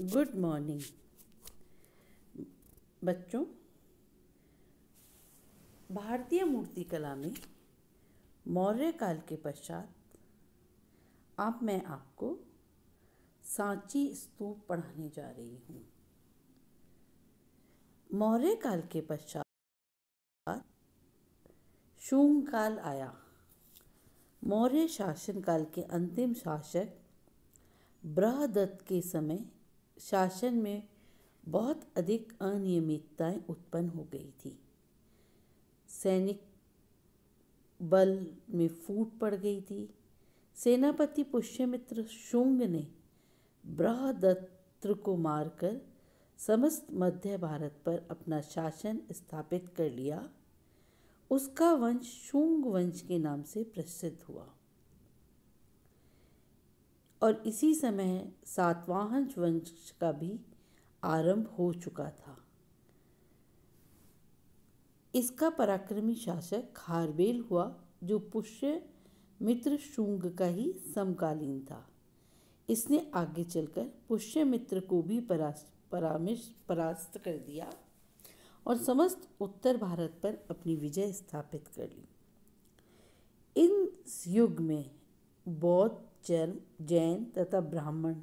good morning बच्चों भारतीय मूर्तिकला में मौर्य काल के पश्चात अब मैं आपको सांची स्तूप पढ़ाने जा रही हूँ मौर्य काल के पश्चात शुंग काल आया मौर्य शासनकाल के अंतिम शासक बृहदत्त के समय शासन में बहुत अधिक अनियमितताएं उत्पन्न हो गई थी सैनिक बल में फूट पड़ गई थी सेनापति पुष्यमित्र शुंग ने बृहदत्र को मारकर समस्त मध्य भारत पर अपना शासन स्थापित कर लिया उसका वंश शुंग वंश के नाम से प्रसिद्ध हुआ और इसी समय सातवाहन वंश का भी आरंभ हो चुका था इसका पराक्रमी शासक खारबेल हुआ जो पुष्य मित्र शुंग का ही समकालीन था इसने आगे चलकर पुष्य मित्र को भी परास्त परामिश परास्त कर दिया और समस्त उत्तर भारत पर अपनी विजय स्थापित कर ली इन युग में बौद्ध जैन तथा ब्राह्मण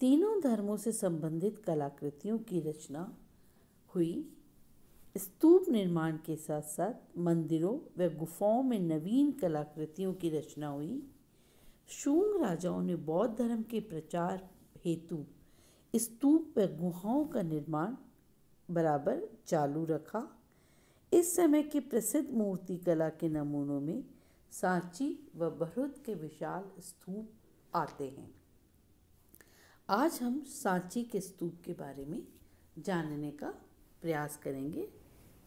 तीनों धर्मों से संबंधित कलाकृतियों की रचना हुई स्तूप निर्माण के साथ साथ मंदिरों व गुफाओं में नवीन कलाकृतियों की रचना हुई शूंग राजाओं ने बौद्ध धर्म के प्रचार हेतु स्तूप व गुहाओं का निर्माण बराबर चालू रखा इस समय के प्रसिद्ध मूर्ति कला के नमूनों में सांची व बहरुद के विशाल स्तूप आते हैं आज हम सांची के स्तूप के बारे में जानने का प्रयास करेंगे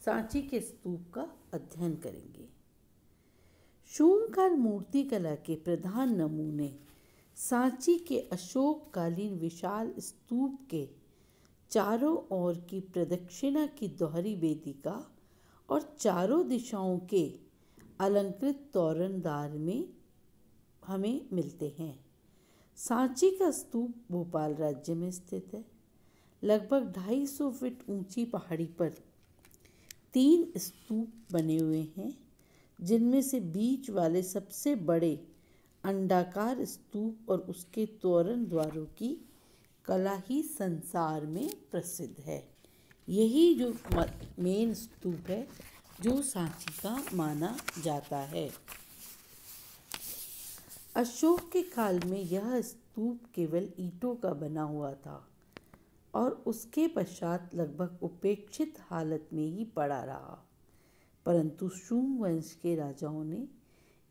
सांची के स्तूप का अध्ययन करेंगे शूमकार मूर्ति कला के प्रधान नमूने सांची के अशोककालीन विशाल स्तूप के चारों ओर की प्रदक्षिणा की दोहरी वेदिका और चारों दिशाओं के अलंकृत तोरणदार में हमें मिलते हैं सांची का स्तूप भोपाल राज्य में स्थित है लगभग 250 फीट ऊंची पहाड़ी पर तीन स्तूप बने हुए हैं जिनमें से बीच वाले सबसे बड़े अंडाकार स्तूप और उसके तोरण द्वारों की कला ही संसार में प्रसिद्ध है यही जो मेन स्तूप है जो सांची का माना जाता है अशोक के काल में यह स्तूप केवल ईंटों का बना हुआ था और उसके पश्चात लगभग उपेक्षित हालत में ही पड़ा रहा परंतु शुंग वंश के राजाओं ने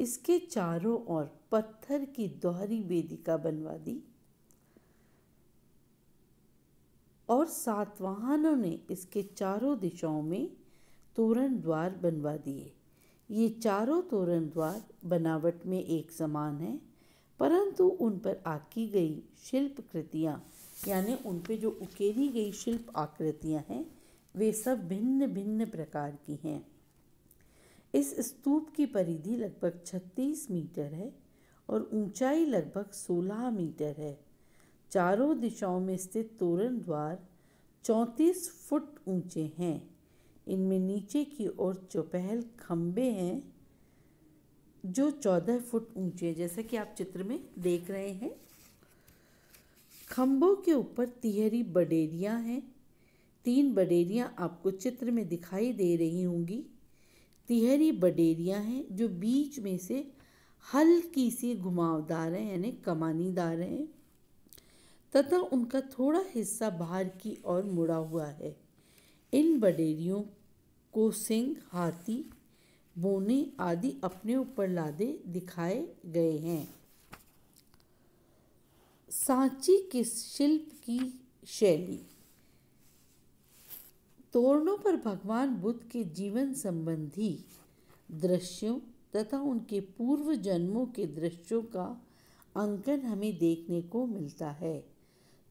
इसके चारों ओर पत्थर की दोहरी वेदिका बनवा दी और सातवाहनों ने इसके चारों दिशाओं में तोरण द्वार बनवा दिए ये चारों तोरण द्वार बनावट में एक समान है परंतु उन पर आकी गई शिल्प कृतियाँ यानी उन पर जो उकेरी गई शिल्प आकृतियाँ हैं वे सब भिन्न भिन्न प्रकार की हैं इस स्तूप की परिधि लगभग 36 मीटर है और ऊंचाई लगभग 16 मीटर है चारों दिशाओं में स्थित तोरण द्वार 34 फुट ऊंचे हैं इनमें नीचे की ओर चौपहल खम्भे हैं जो चौदह फुट ऊंचे हैं जैसा कि आप चित्र में देख रहे हैं खम्भों के ऊपर तिहरी बडेरिया हैं तीन बडेरिया आपको चित्र में दिखाई दे रही होंगी तिहरी बडेरिया हैं जो बीच में से हल्की सी घुमावदार हैं यानी कमानीदार हैं तथा उनका थोड़ा हिस्सा बाहर की ओर मुड़ा हुआ है इन बडेरियों को सिंह हाथी बोने आदि अपने ऊपर लादे दिखाए गए हैं सांची के शिल्प की शैली तोरणों पर भगवान बुद्ध के जीवन संबंधी दृश्यों तथा उनके पूर्व जन्मों के दृश्यों का अंकन हमें देखने को मिलता है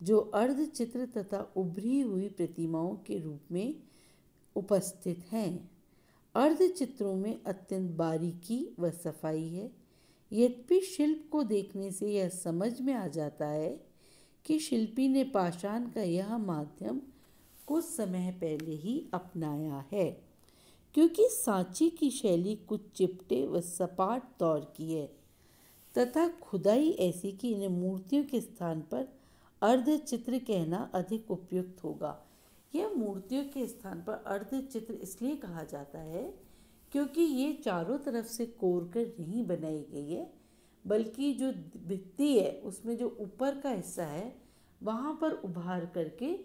जो अर्धचित्र तथा उभरी हुई प्रतिमाओं के रूप में उपस्थित हैं अर्धचित्रों में अत्यंत बारीकी व सफाई है यद्यपि शिल्प को देखने से यह समझ में आ जाता है कि शिल्पी ने पाषाण का यह माध्यम कुछ समय पहले ही अपनाया है क्योंकि सांची की शैली कुछ चिपटे व सपाट दौर की है तथा खुदाई ऐसी कि इन्हें मूर्तियों के स्थान पर अर्धचित्र कहना अधिक उपयुक्त होगा यह मूर्तियों के स्थान पर अर्धचित्र इसलिए कहा जाता है क्योंकि ये चारों तरफ से कोर कर नहीं बनाई गई है बल्कि जो भित्ती है उसमें जो ऊपर का हिस्सा है वहाँ पर उभार करके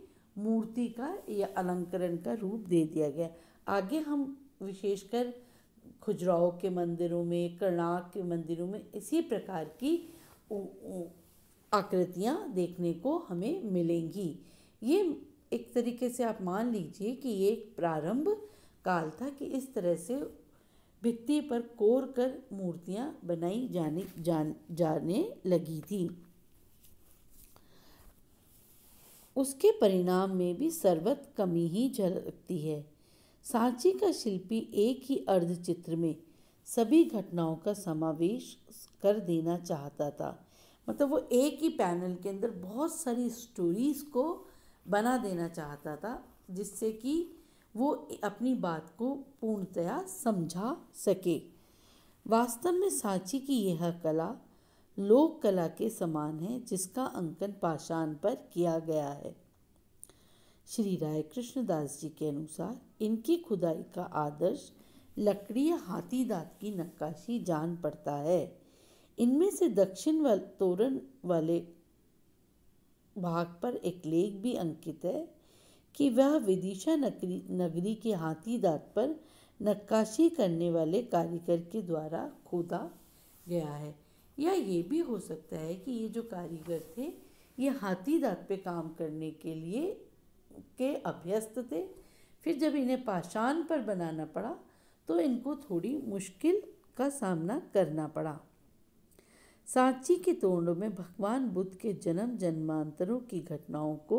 मूर्ति का या अलंकरण का रूप दे दिया गया आगे हम विशेषकर खुजराओं के मंदिरों में कर्णाक के मंदिरों में इसी प्रकार की आकृतियाँ देखने को हमें मिलेंगी ये एक तरीके से आप मान लीजिए कि ये एक प्रारंभ काल था कि इस तरह से भित्ति पर कोर कर मूर्तियाँ बनाई जाने जान जाने लगी थी उसके परिणाम में भी सर्वत कमी ही झलकती है सांची का शिल्पी एक ही अर्धचित्र में सभी घटनाओं का समावेश कर देना चाहता था मतलब वो एक ही पैनल के अंदर बहुत सारी स्टोरीज़ को बना देना चाहता था जिससे कि वो अपनी बात को पूर्णतया समझा सके वास्तव में सांची की यह कला लोक कला के समान है जिसका अंकन पाषाण पर किया गया है श्री राय कृष्णदास जी के अनुसार इनकी खुदाई का आदर्श लकड़ी या हाथी दांत की नक्काशी जान पड़ता है इनमें से दक्षिण वाल तोरण वाले भाग पर एक लेख भी अंकित है कि वह विदिशा नगरी नगरी के हाथी दांत पर नक्काशी करने वाले कारीगर के द्वारा खोदा गया है या ये भी हो सकता है कि ये जो कारीगर थे ये हाथी दांत पे काम करने के लिए के अभ्यस्त थे फिर जब इन्हें पाषाण पर बनाना पड़ा तो इनको थोड़ी मुश्किल का सामना करना पड़ा सांची के तोड़ों में भगवान बुद्ध के जन्म जन्मांतरों की घटनाओं को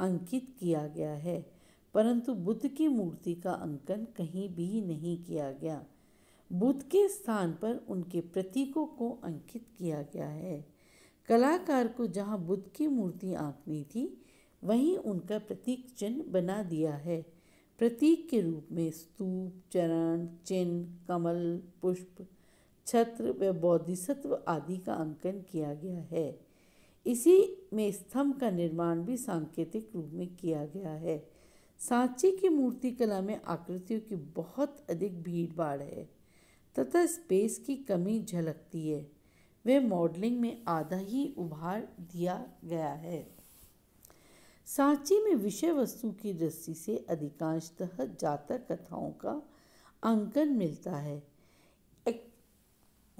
अंकित किया गया है परंतु बुद्ध की मूर्ति का अंकन कहीं भी नहीं किया गया बुद्ध के स्थान पर उनके प्रतीकों को अंकित किया गया है कलाकार को जहाँ बुद्ध की मूर्ति आंकनी थी वहीं उनका प्रतीक चिन्ह बना दिया है प्रतीक के रूप में स्तूप चरण चिन्ह कमल पुष्प छत्र व बौद्धिसत्व आदि का अंकन किया गया है इसी में स्तंभ का निर्माण भी सांकेतिक रूप में किया गया है सांची की मूर्तिकला में आकृतियों की बहुत अधिक भीड़ भाड़ है तथा स्पेस की कमी झलकती है वे मॉडलिंग में आधा ही उभार दिया गया है सांची में विषय वस्तु की दृष्टि से अधिकांशतः जातक कथाओं का अंकन मिलता है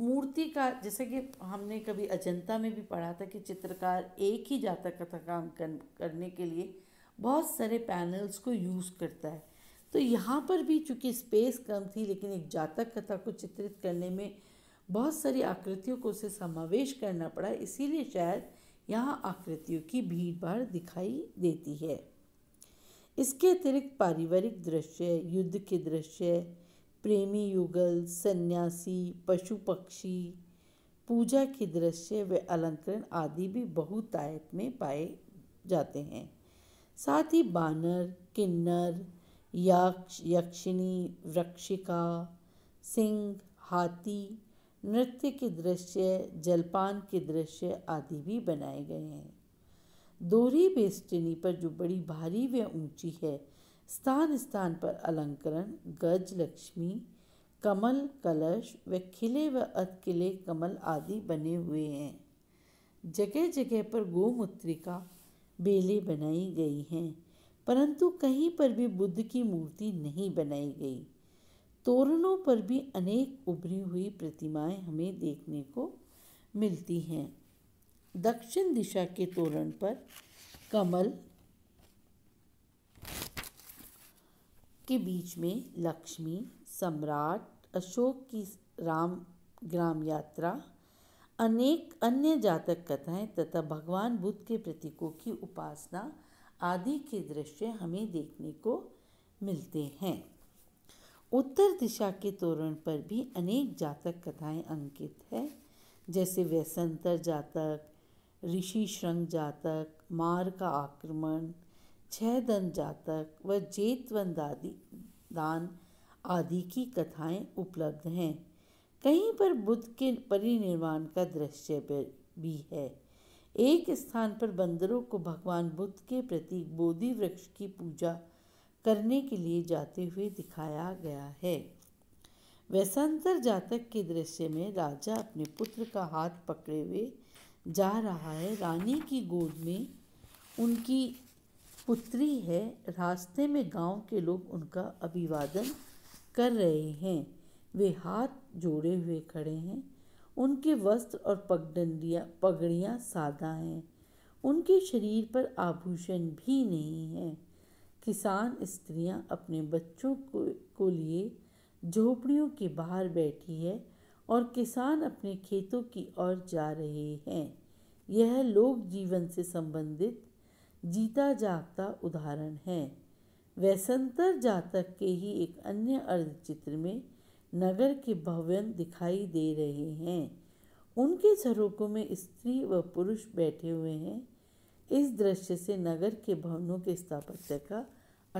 मूर्ति का जैसे कि हमने कभी अजंता में भी पढ़ा था कि चित्रकार एक ही जातक का काम करने के लिए बहुत सारे पैनल्स को यूज़ करता है तो यहाँ पर भी चूँकि स्पेस कम थी लेकिन एक जातक कथा को चित्रित करने में बहुत सारी आकृतियों को उसे समावेश करना पड़ा इसीलिए शायद यहाँ आकृतियों की भीड़ भाड़ दिखाई देती है इसके अतिरिक्त पारिवारिक दृश्य युद्ध के दृश्य प्रेमी युगल सन्यासी पशु पक्षी पूजा के दृश्य व अलंकरण आदि भी बहुतायत में पाए जाते हैं साथ ही बानर किन्नर यक्ष यक्षिणी वृक्षिका सिंह हाथी नृत्य के दृश्य जलपान के दृश्य आदि भी बनाए गए हैं दोहरी बेस्टिनी पर जो बड़ी भारी व ऊंची है स्थान स्थान पर अलंकरण गज लक्ष्मी कमल कलश व खिले व अतकिले कमल आदि बने हुए हैं जगह जगह पर गोमूत्रिका बेले बनाई गई हैं परंतु कहीं पर भी बुद्ध की मूर्ति नहीं बनाई गई तोरणों पर भी अनेक उभरी हुई प्रतिमाएं हमें देखने को मिलती हैं दक्षिण दिशा के तोरण पर कमल के बीच में लक्ष्मी सम्राट अशोक की राम ग्राम यात्रा अनेक अन्य जातक कथाएं तथा भगवान बुद्ध के प्रतीकों की उपासना आदि के दृश्य हमें देखने को मिलते हैं उत्तर दिशा के तोरण पर भी अनेक जातक कथाएं अंकित है जैसे वैसंतर जातक ऋषि श्रृंग जातक मार का आक्रमण छह दन जातक व जेतवन दादी दान आदि की कथाएं उपलब्ध हैं कहीं पर बुद्ध के परिनिर्वाण का दृश्य भी है एक स्थान पर बंदरों को भगवान बुद्ध के प्रति बोधि वृक्ष की पूजा करने के लिए जाते हुए दिखाया गया है वैसंतर जातक के दृश्य में राजा अपने पुत्र का हाथ पकड़े हुए जा रहा है रानी की गोद में उनकी पुत्री है रास्ते में गांव के लोग उनका अभिवादन कर रहे हैं वे हाथ जोड़े हुए खड़े हैं उनके वस्त्र और पगडंडियाँ पगड़ियाँ सादा हैं उनके शरीर पर आभूषण भी नहीं हैं किसान स्त्रियां अपने बच्चों को, को लिए झोपड़ियों के बाहर बैठी है और किसान अपने खेतों की ओर जा रहे हैं यह लोक जीवन से संबंधित जीता जागता उदाहरण है वैसंतर जातक के ही एक अन्य अर्धचित्र में नगर के भवन दिखाई दे रहे हैं उनके झरोकों में स्त्री व पुरुष बैठे हुए हैं इस दृश्य से नगर के भवनों के स्थापत्य का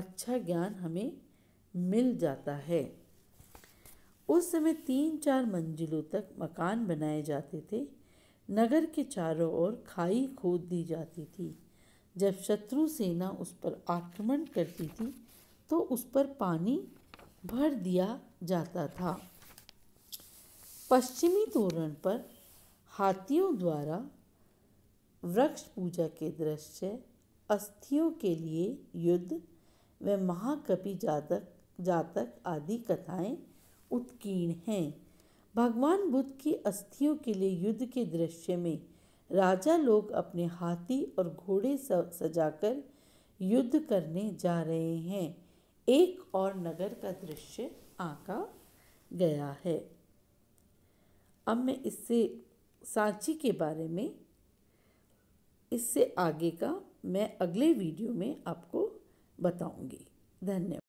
अच्छा ज्ञान हमें मिल जाता है उस समय तीन चार मंजिलों तक मकान बनाए जाते थे नगर के चारों ओर खाई खोद दी जाती थी जब शत्रु सेना उस पर आक्रमण करती थी तो उस पर पानी भर दिया जाता था पश्चिमी तोरण पर हाथियों द्वारा वृक्ष पूजा के दृश्य अस्थियों के लिए युद्ध व महाकवि जातक जातक आदि कथाएं उत्कीर्ण हैं भगवान बुद्ध की अस्थियों के लिए युद्ध के दृश्य में राजा लोग अपने हाथी और घोड़े सजाकर युद्ध करने जा रहे हैं एक और नगर का दृश्य आका गया है अब मैं इससे सांची के बारे में इससे आगे का मैं अगले वीडियो में आपको बताऊंगी धन्यवाद